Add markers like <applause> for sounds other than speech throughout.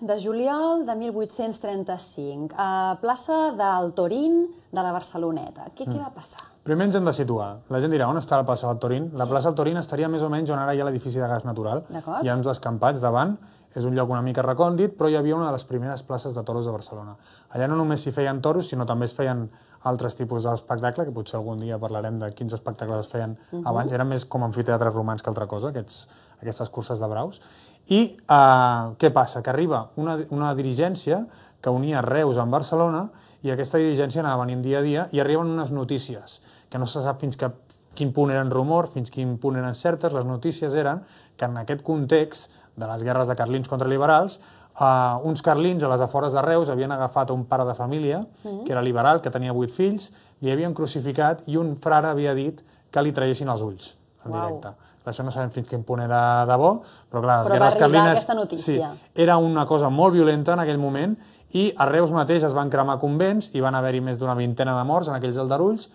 de juliol de 1835, a plaça del Torín de la Barceloneta. Què, mm. què va passar? Primer ens hem de situar. La gent dirà, on està la plaça del Torín? La sí. plaça del Torín estaria més o menys on ara hi ha l'edifici de gas natural. Hi ha uns descampats davant, és un lloc una mica recòndit, però hi havia una de les primeres places de toros de Barcelona. Allà no només s'hi feien toros, sinó també es feien altres tipus d'espectacle, que potser algun dia parlarem de quins espectacles es feien uh mhm. -huh. abans. Eren més com amfiteatres romans que altra cosa, aquests, aquestes curses de braus. I eh, què passa? Que arriba una, una dirigència que unia Reus amb Barcelona i aquesta dirigència anava venint dia a dia i arriben unes notícies que no se sap fins que, quin punt eren rumor, fins quin punt eren certes. Les notícies eren que en aquest context de les guerres de carlins contra liberals, eh, uns carlins a les afores de Reus havien agafat un pare de família, mm -hmm. que era liberal, que tenia vuit fills, li havien crucificat i un frare havia dit que li traguessin els ulls en wow. directe això no sabem fins quin punt era de bo, però clar, les però guerres carlines... Sí, era una cosa molt violenta en aquell moment i a Reus mateix es van cremar convents i van haver-hi més d'una vintena de morts en aquells aldarulls.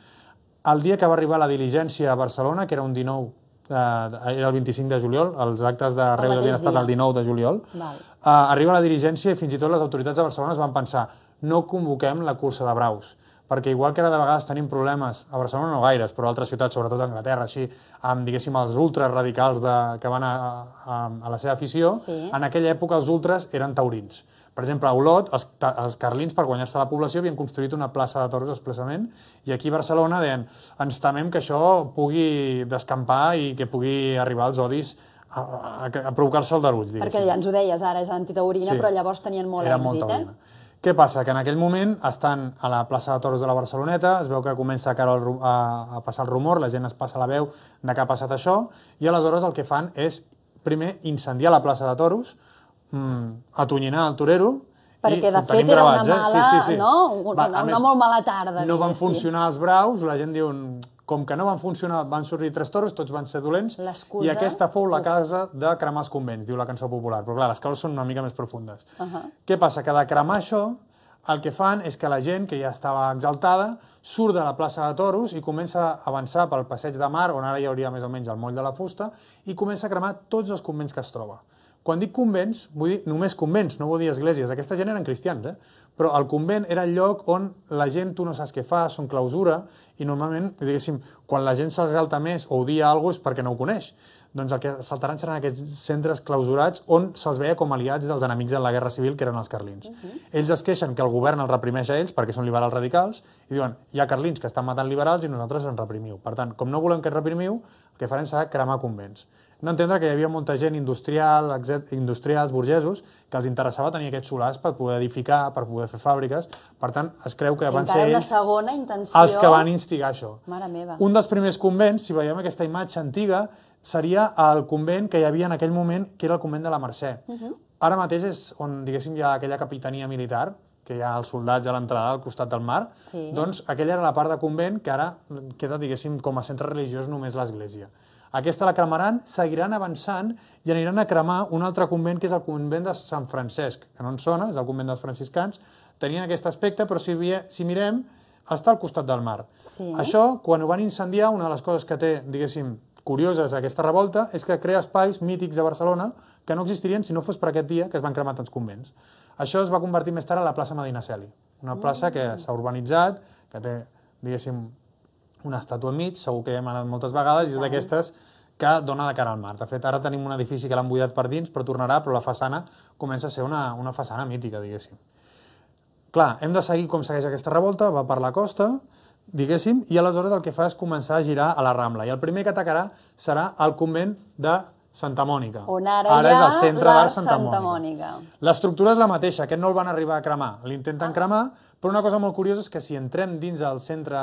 El dia que va arribar la diligència a Barcelona, que era un 19 eh, era el 25 de juliol, els actes de Reus havien estat dia. el 19 de juliol, Val. eh, arriba la dirigència i fins i tot les autoritats de Barcelona es van pensar no convoquem la cursa de braus perquè igual que ara de vegades tenim problemes, a Barcelona no gaires, però a altres ciutats, sobretot a Anglaterra, així, amb, diguéssim, els ultras radicals de, que van a, a, a la seva afició, sí. en aquella època els ultras eren taurins. Per exemple, a Olot, els, els carlins, per guanyar-se la població, havien construït una plaça de toros expressament, i aquí a Barcelona deien, ens temem que això pugui descampar i que pugui arribar als odis a, a, a provocar-se el darull, diguéssim. Perquè ja ens ho deies, ara és antitaurina, sí. però llavors tenien molt Era èxit, molt taurina. eh? Què passa? Que en aquell moment estan a la plaça de Toros de la Barceloneta, es veu que comença a, el, a, a passar el rumor, la gent es passa la veu de que ha passat això, i aleshores el que fan és, primer, incendiar la plaça de Toros, mmm, atonyinar el torero, perquè de fet era una mala, eh? sí, sí, sí. no? Una, Va, una, una més, molt mala tarda. No van funcionar sí. els braus, la gent diu, mm, com que no van funcionar, van sortir tres toros, tots van ser dolents, i aquesta fou la casa de cremar els convents, diu la cançó popular. Però clar, les causes són una mica més profundes. Uh -huh. Què passa? Que de cremar això, el que fan és que la gent, que ja estava exaltada, surt de la plaça de Toros i comença a avançar pel passeig de mar, on ara hi hauria més o menys el moll de la fusta, i comença a cremar tots els convents que es troba. Quan dic convents, vull dir només convents, no vull dir esglésies. Aquesta gent eren cristians, eh? Però el convent era el lloc on la gent, tu no saps què fa, són clausura, i normalment, diguéssim, quan la gent s'exalta més o odia alguna cosa és perquè no ho coneix. Doncs el que saltaran seran aquests centres clausurats on se'ls veia com aliats dels enemics en la Guerra Civil, que eren els carlins. Uh mhm. -huh. Ells es queixen que el govern els reprimeix a ells perquè són liberals radicals, i diuen, hi ha carlins que estan matant liberals i nosaltres ens reprimiu. Per tant, com no volem que ens reprimiu, el que farem serà cremar convents no entendre que hi havia molta gent industrial, industrials, burgesos, que els interessava tenir aquests solars per poder edificar, per poder fer fàbriques. Per tant, es creu que van ser ells segona intenció... els que van instigar això. Mare meva. Un dels primers convents, si veiem aquesta imatge antiga, seria el convent que hi havia en aquell moment, que era el convent de la Mercè. Uh -huh. Ara mateix és on, diguéssim, hi ha aquella capitania militar, que hi ha els soldats a l'entrada al costat del mar, sí. doncs aquella era la part de convent que ara queda, diguéssim, com a centre religiós només l'església. Aquesta la cremaran, seguiran avançant i aniran a cremar un altre convent, que és el convent de Sant Francesc, que no en sona, eh, és el convent dels franciscans. Tenien aquest aspecte, però si, si mirem, està al costat del mar. Sí. Això, quan ho van incendiar, una de les coses que té, diguéssim, curioses aquesta revolta és que crea espais mítics de Barcelona que no existirien si no fos per aquest dia que es van cremar tants convents. Això es va convertir més tard a la plaça Celi, una plaça que mm. s'ha urbanitzat, que té, diguéssim, una estàtua al mig, segur que hi hem anat moltes vegades, i és d'aquestes que dona de cara al mar. De fet, ara tenim un edifici que l'han buidat per dins, però tornarà, però la façana comença a ser una, una façana mítica, diguéssim. Clar, hem de seguir com segueix aquesta revolta, va per la costa, diguéssim, i aleshores el que fa és començar a girar a la Rambla. I el primer que atacarà serà el convent de Santa Mònica. On ara, ara és el centre d'art Santa, Santa Mònica. L'estructura és la mateixa, que no el van arribar a cremar. L'intenten ah. cremar, però una cosa molt curiosa és que si entrem dins el centre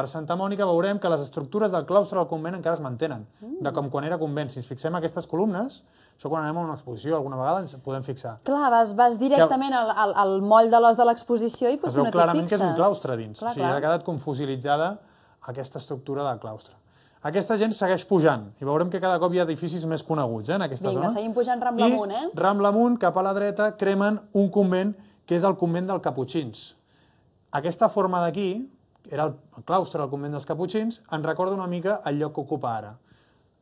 de Santa Mònica veurem que les estructures del claustre del convent encara es mantenen, mm. de com quan era convent. Si ens fixem aquestes columnes, això quan anem a una exposició alguna vegada ens podem fixar. Clar, vas, vas directament que... al, al, al moll de l'os de l'exposició i potser no t'hi fixes. clarament que és un claustre dins, clar, o sigui, clar. ha quedat confusilitzada aquesta estructura del claustre. Aquesta gent segueix pujant i veurem que cada cop hi ha edificis més coneguts eh, en aquesta Vinga, zona. Vinga, seguim pujant Rambla I amunt, eh? Rambla amunt, cap a la dreta, cremen un convent que és el convent del Caputxins. Aquesta forma d'aquí, era el claustre del convent dels Caputxins, en recorda una mica el lloc que ocupa ara.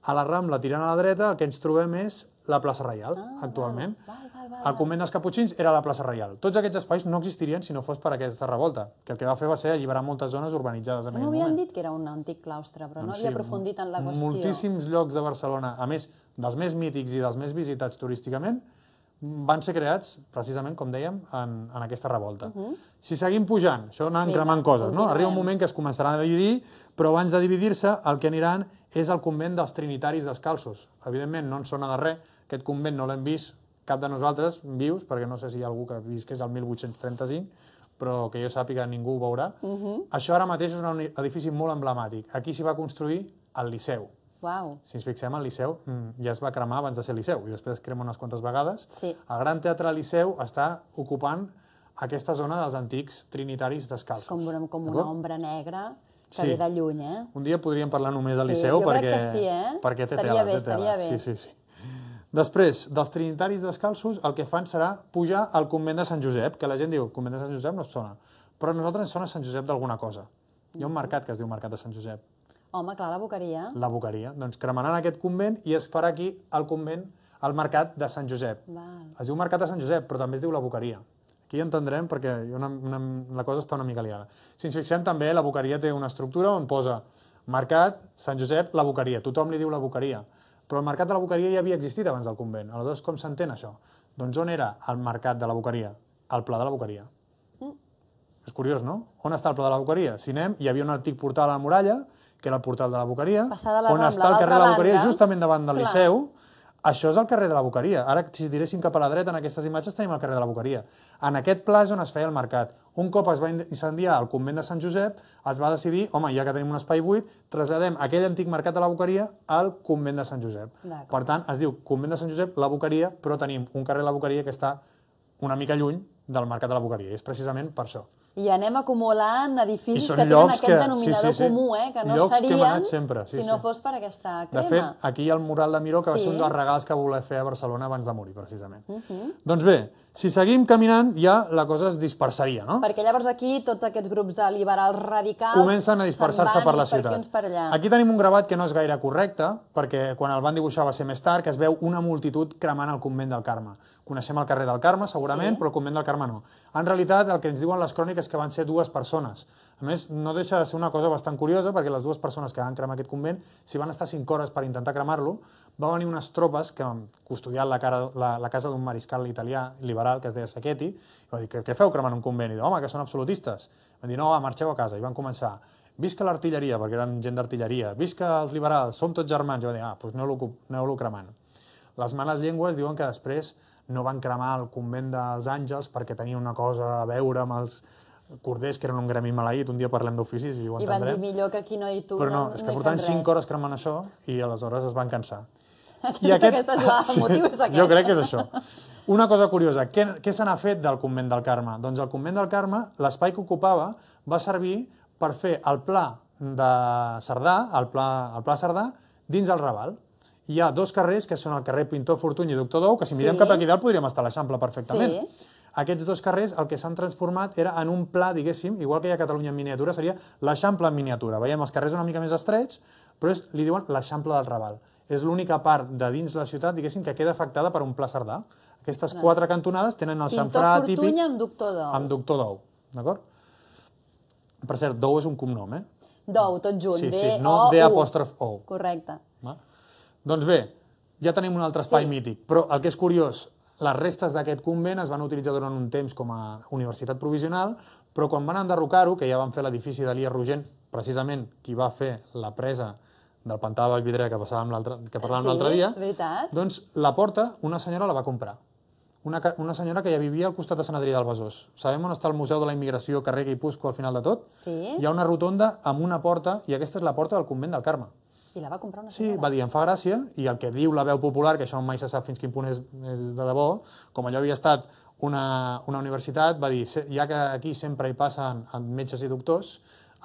A la Rambla, tirant a la dreta, el que ens trobem és la plaça Reial, ah, actualment. Val, val, val, el convent dels Caputxins era la plaça Reial. Tots aquests espais no existirien si no fos per aquesta revolta, que el que va fer va ser alliberar moltes zones urbanitzades en no aquell moment. No havien dit que era un antic claustre, però doncs no havia sí, aprofundit en la qüestió. Moltíssims llocs de Barcelona, a més dels més mítics i dels més visitats turísticament, van ser creats, precisament, com dèiem, en, en aquesta revolta. Uh mhm. -huh. Si seguim pujant, això Vinga, cremant coses, no? Arriba un moment que es començaran a dividir, però abans de dividir-se, el que aniran és el convent dels trinitaris descalços. Evidentment, no ens sona de res, aquest convent no l'hem vist cap de nosaltres vius, perquè no sé si hi ha algú que visqués el 1835, però que jo sàpiga ningú ho veurà. Uh mhm. -huh. Això ara mateix és un edifici molt emblemàtic. Aquí s'hi va construir el Liceu. Wow. Si ens fixem, al Liceu mm, ja es va cremar abans de ser Liceu i després es crema unes quantes vegades. Sí. El Gran Teatre Liceu està ocupant aquesta zona dels antics trinitaris descalços. És com, una, com una ombra negra que sí. ve de lluny, eh? Un dia podríem parlar només del Liceu sí, perquè, sí, eh? perquè té estaria tela. Bé, té tela. Bé. Sí, sí, sí. Després, dels trinitaris descalços, el que fan serà pujar al convent de Sant Josep, que la gent diu, convent de Sant Josep no sona, però a nosaltres ens sona Sant Josep d'alguna cosa. Hi ha un mm. mercat que es diu Mercat de Sant Josep Home, clar, la boqueria. La boqueria. Doncs cremaran aquest convent i es farà aquí, al convent, al mercat de Sant Josep. Val. Es diu mercat de Sant Josep, però també es diu la boqueria. Aquí ja entendrem perquè una, una, la cosa està una mica liada. Si ens fixem també, la boqueria té una estructura on posa mercat, Sant Josep, la boqueria. Tothom li diu la boqueria. Però el mercat de la boqueria ja havia existit abans del convent. Aleshores, com s'entén això? Doncs on era el mercat de la boqueria? El pla de la boqueria. Mm. És curiós, no? On està el pla de la boqueria? Si anem, hi havia un antic portal a la muralla, que era el portal de la Boqueria, la on està el carrer de la Boqueria, banda. justament davant del Clar. Liceu, això és el carrer de la Boqueria. Ara, si tiréssim cap a la dreta, en aquestes imatges tenim el carrer de la Boqueria. En aquest pla és on es feia el mercat. Un cop es va incendiar el convent de Sant Josep, es va decidir, home, ja que tenim un espai buit, traslladem aquell antic mercat de la Boqueria al convent de Sant Josep. Per tant, es diu convent de Sant Josep, la Boqueria, però tenim un carrer de la Boqueria que està una mica lluny del mercat de la Boqueria. És precisament per això i anem acumulant edificis que tenen aquest que, denominador sí, sí, sí. comú, eh? que no llocs serien que sempre, sí, si sí. no fos per aquesta crema. De fet, aquí hi ha el mural de Miró, que sí. va ser un dels regals que volia fer a Barcelona abans de morir, precisament. Uh mhm. -huh. Doncs bé, si seguim caminant, ja la cosa es dispersaria, no? Perquè llavors aquí tots aquests grups de liberals radicals... Comencen a dispersar-se per la per ciutat. Per Aquí tenim un gravat que no és gaire correcte, perquè quan el van dibuixar va ser més tard, que es veu una multitud cremant el convent del Carme. Coneixem el carrer del Carme, segurament, sí. però el convent del Carme no. En realitat, el que ens diuen les cròniques que van ser dues persones. A més, no deixa de ser una cosa bastant curiosa, perquè les dues persones que van cremar aquest convent si van estar 5 hores per intentar cremar-lo. Va venir unes tropes que han custodiat la, cara, la, la casa d'un mariscal italià liberal que es deia Sacchetti, i va dir, què, què feu cremant un convent? I diu, home, que són absolutistes. Van dir, no, va, marxeu a casa. I van començar, visca l'artilleria, perquè eren gent d'artilleria, visca els liberals, som tots germans. I va dir, ah, doncs aneu-lo cremant. Les males llengües diuen que després no van cremar el convent dels àngels perquè tenia una cosa a veure amb els, Cordés, que eren un gremi maleït, un dia parlem d'oficis i ho entendrem. I van dir millor que aquí no hi tu, Però no, no és que no portaven 5 hores cremant això i aleshores es van cansar. Aquest, <laughs> I aquest, aquest és la, <laughs> sí, motiu és aquest. Jo crec que és això. Una cosa curiosa, què, què se n'ha fet del convent del Carme? Doncs el convent del Carme, l'espai que ocupava, va servir per fer el pla de Cerdà, el pla, el pla Cerdà, dins el Raval hi ha dos carrers, que són el carrer Pintor Fortuny i Doctor Dou, que si mirem sí. cap aquí dalt podríem estar a l'Eixample perfectament. Sí. Aquests dos carrers el que s'han transformat era en un pla, diguéssim, igual que hi ha Catalunya en miniatura, seria l'Eixample en miniatura. Veiem els carrers una mica més estrets, però és, li diuen l'Eixample del Raval. És l'única part de dins la ciutat, diguéssim, que queda afectada per un pla cerdà. Aquestes Clar. quatre cantonades tenen el xamfrà típic... Pintor amb doctor d'ou. Amb doctor d'ou, d'acord? Per cert, d'ou és un cognom, eh? D'ou, tot junt. Sí, sí, no D apòstrof O. Correcte. Va? Doncs bé, ja tenim un altre espai sí. mític, però el que és curiós, les restes d'aquest convent es van utilitzar durant un temps com a universitat provisional, però quan van enderrocar-ho, que ja van fer l'edifici l'Ia Rogent, precisament qui va fer la presa del pantà de Vallvidrera que, que parlàvem sí, l'altre dia, veritat. doncs la porta una senyora la va comprar. Una, una senyora que ja vivia al costat de Sant Adrià del Besòs. Sabem on està el Museu de la Immigració, carrer Pusco, al final de tot? Sí. Hi ha una rotonda amb una porta, i aquesta és la porta del convent del Carme. I la va comprar una senyora. Sí, va dir, em fa gràcia, i el que diu la veu popular, que això mai se sap fins quin punt és, és de debò, com allò havia estat una, una universitat, va dir, ja que aquí sempre hi passen metges i doctors,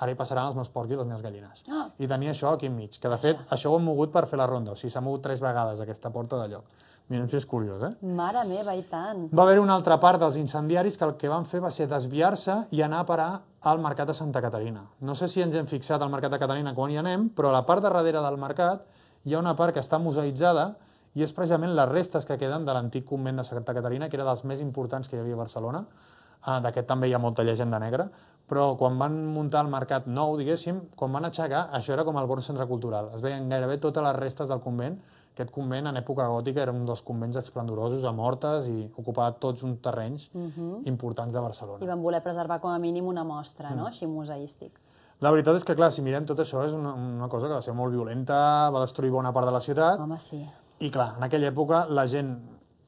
ara hi passaran els meus porcs i les meves gallines. Oh. I tenia això aquí enmig, que de fet això, això ho hem mogut per fer la ronda, o sigui, s'ha mogut tres vegades aquesta porta de lloc. Mirem si és curiós, eh? Mare meva, i tant. Va haver una altra part dels incendiaris que el que van fer va ser desviar-se i anar a parar al Mercat de Santa Caterina. No sé si ens hem fixat al Mercat de Caterina quan hi anem, però a la part de darrere del mercat hi ha una part que està museïtzada i és precisament les restes que queden de l'antic convent de Santa Caterina, que era dels més importants que hi havia a Barcelona. Ah, D'aquest també hi ha molta llegenda negra, però quan van muntar el mercat nou, diguéssim, quan van aixecar, això era com el bon centre cultural. Es veien gairebé totes les restes del convent aquest convent, en època gòtica, era un dels convents esplendorosos a Mortes i ocupava tots uns terrenys uh mhm. -huh. importants de Barcelona. I van voler preservar com a mínim una mostra, -huh. no?, mm. així museístic. La veritat és que, clar, si mirem tot això, és una, una cosa que va ser molt violenta, va destruir bona part de la ciutat. Home, sí. I, clar, en aquella època la gent,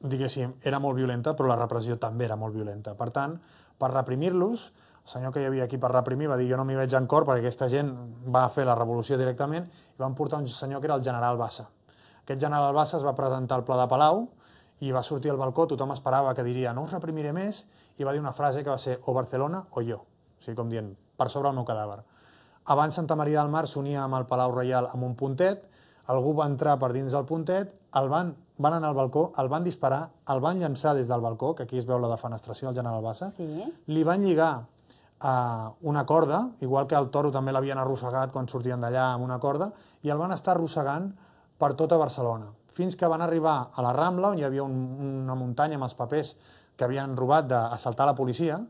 diguéssim, era molt violenta, però la repressió també era molt violenta. Per tant, per reprimir-los, el senyor que hi havia aquí per reprimir va dir jo no m'hi veig en cor perquè aquesta gent va fer la revolució directament i van portar un senyor que era el general Bassa. Aquest general Bassa es va presentar al Pla de Palau i va sortir al balcó, tothom esperava que diria no us reprimiré més, i va dir una frase que va ser o Barcelona o jo, o sigui, com dient, per sobre el meu cadàver. Abans Santa Maria del Mar s'unia amb el Palau Reial amb un puntet, algú va entrar per dins del puntet, el van, van anar al balcó, el van disparar, el van llançar des del balcó, que aquí es veu la defenestració del general Bassa, sí. li van lligar eh, una corda, igual que el toro també l'havien arrossegat quan sortien d'allà amb una corda, i el van estar arrossegant per tota Barcelona, fins que van arribar a la Rambla, on hi havia un, una muntanya amb els papers que havien robat d'assaltar la policia,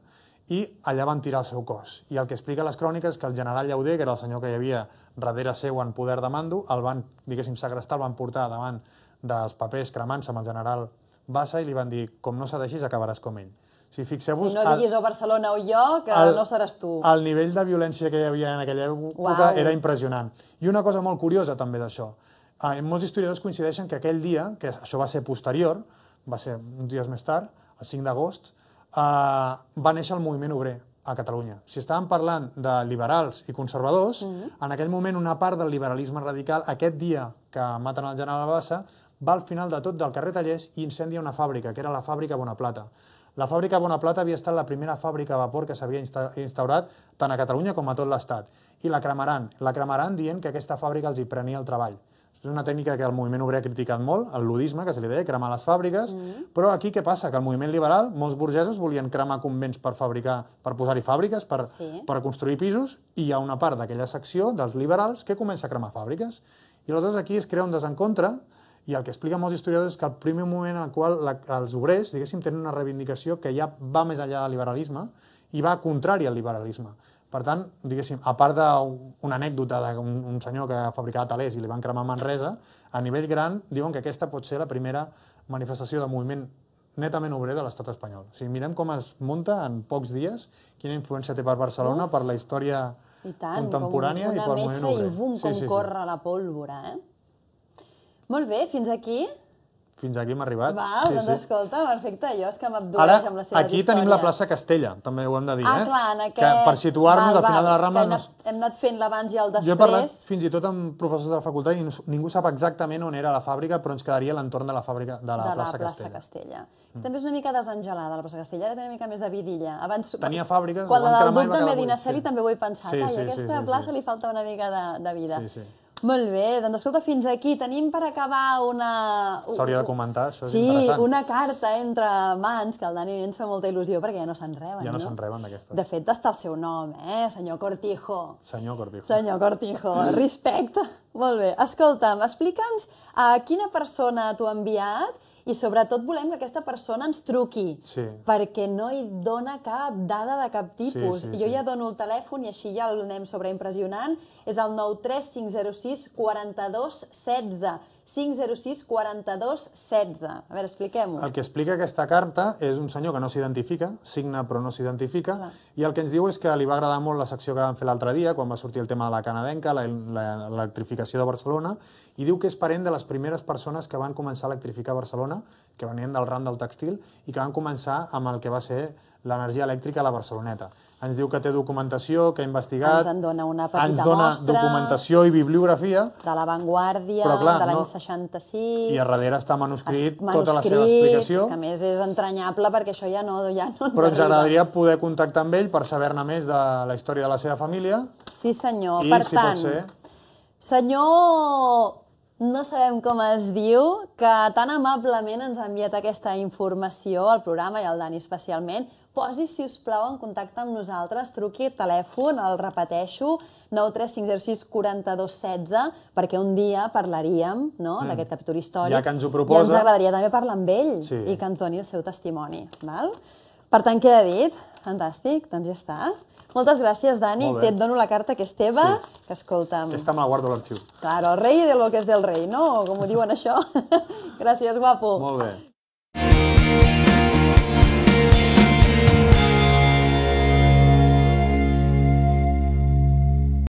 i allà van tirar el seu cos. I el que explica les cròniques és que el general Llauder, que era el senyor que hi havia darrere seu en poder de mando, el van, diguéssim, segrestar, el van portar davant dels papers cremants amb el general Bassa i li van dir, com no s'adeixis, acabaràs com ell. O sigui, fixeu-vos... Si no diguis o Barcelona o jo, que el, no seràs tu. El nivell de violència que hi havia en aquella època Uau. era impressionant. I una cosa molt curiosa també d'això, eh, molts historiadors coincideixen que aquell dia, que això va ser posterior, va ser uns dies més tard, el 5 d'agost, eh, va néixer el moviment obrer a Catalunya. Si estàvem parlant de liberals i conservadors, mm -hmm. en aquell moment una part del liberalisme radical, aquest dia que maten el general Bassa, va al final de tot del carrer Tallers i incendia una fàbrica, que era la fàbrica Bonaplata. La fàbrica Bonaplata havia estat la primera fàbrica a vapor que s'havia instaurat tant a Catalunya com a tot l'Estat. I la cremaran. La cremaran dient que aquesta fàbrica els hi prenia el treball. És una tècnica que el moviment obrer ha criticat molt, el ludisme, que se li deia, cremar les fàbriques, mm -hmm. però aquí què passa? Que el moviment liberal, molts burgesos volien cremar convents per fabricar, per posar-hi fàbriques, per, sí. per construir pisos, i hi ha una part d'aquella secció dels liberals que comença a cremar fàbriques. I aleshores aquí es crea un desencontre, i el que expliquen molts historiadors és que el primer moment en el qual la, els obrers, diguéssim, tenen una reivindicació que ja va més enllà del liberalisme i va contrari al liberalisme. Per tant, diguéssim, a part d'una anècdota d'un senyor que ha fabricat telers i li van cremar Manresa, a nivell gran diuen que aquesta pot ser la primera manifestació de moviment netament obrer de l'estat espanyol. O sigui, mirem com es munta en pocs dies, quina influència té per Barcelona, Uf, per la història i tant, contemporània i pel moviment obrer. I bum, sí, com sí, corre sí. la pólvora, eh? Molt bé, fins aquí fins aquí hem arribat. Val, sí, doncs sí. escolta, perfecte, jo és que m'abdueix amb seva seves aquí tenim la plaça Castella, també ho hem de dir, ah, eh? Clar, en aquest... Que per situar-nos al final de la rama... Hem anat, hem anat fent l'abans i el després. Jo he parlat fins i tot amb professors de la facultat i ningú sap exactament on era la fàbrica, però ens quedaria l'entorn de la fàbrica de la, de la plaça, plaça Castella. Castella. Mm. També és una mica desengelada, la plaça Castella, ara té una mica més de vidilla. Abans, Tenia fàbrica... Quan la del duc de Medinaceli sí. també ho he pensat, sí, ai, sí, aquesta sí, sí, plaça sí. li falta una mica de, de vida. Sí, sí. Molt bé, doncs escolta, fins aquí. Tenim per acabar una... S'hauria de comentar, això sí, interessant. Sí, una carta entre mans, que el Dani ens fa molta il·lusió, perquè ja no se'n reben, Ja no, no? se'n reben, d'aquestes. De fet, està el seu nom, eh? Senyor Cortijo. Senyor Cortijo. Senyor Cortijo, respecte. Molt bé, escolta'm, explica'ns a quina persona t'ho ha enviat i sobretot volem que aquesta persona ens truqui, sí. perquè no hi dona cap dada de cap tipus. Sí, sí, jo sí. ja dono el telèfon i així ja el anem sobreimpressionant. És el 93506 4216 506 42 16. A veure, expliquem-ho. El que explica aquesta carta és un senyor que no s'identifica, signa però no s'identifica, i el que ens diu és que li va agradar molt la secció que vam fer l'altre dia, quan va sortir el tema de la canadenca, l'electrificació de Barcelona, i diu que és parent de les primeres persones que van començar a electrificar Barcelona, que venien del ram del textil, i que van començar amb el que va ser l'energia elèctrica a la Barceloneta. Ens diu que té documentació, que ha investigat... Ens en dona una petita Ens dona mostra, documentació i bibliografia... De l'avantguàrdia, de l'any no? 66... I a darrere està manuscrit, manuscrit tota la seva explicació. Que a més és entranyable perquè això ja no, ja no ens Però ens agradaria poder contactar amb ell per saber-ne més de la història de la seva família. Sí, senyor. I, per si tant, ser... senyor no sabem com es diu, que tan amablement ens ha enviat aquesta informació al programa i al Dani especialment posi, si us plau, en contacte amb nosaltres, truqui telèfon, el repeteixo, 935064216, perquè un dia parlaríem no, mm. d'aquest capítol històric. Ja que ens ho proposa. I ens agradaria també parlar amb ell sí. i que ens doni el seu testimoni. Val? Per tant, queda dit. Fantàstic, doncs ja està. Moltes gràcies, Dani. Molt Et dono la carta que és teva, sí. que escolta'm... Aquesta me la guardo a l'arxiu. Claro, el rei de lo que és del rei, no? Com ho diuen això. <laughs> gràcies, guapo. Molt bé.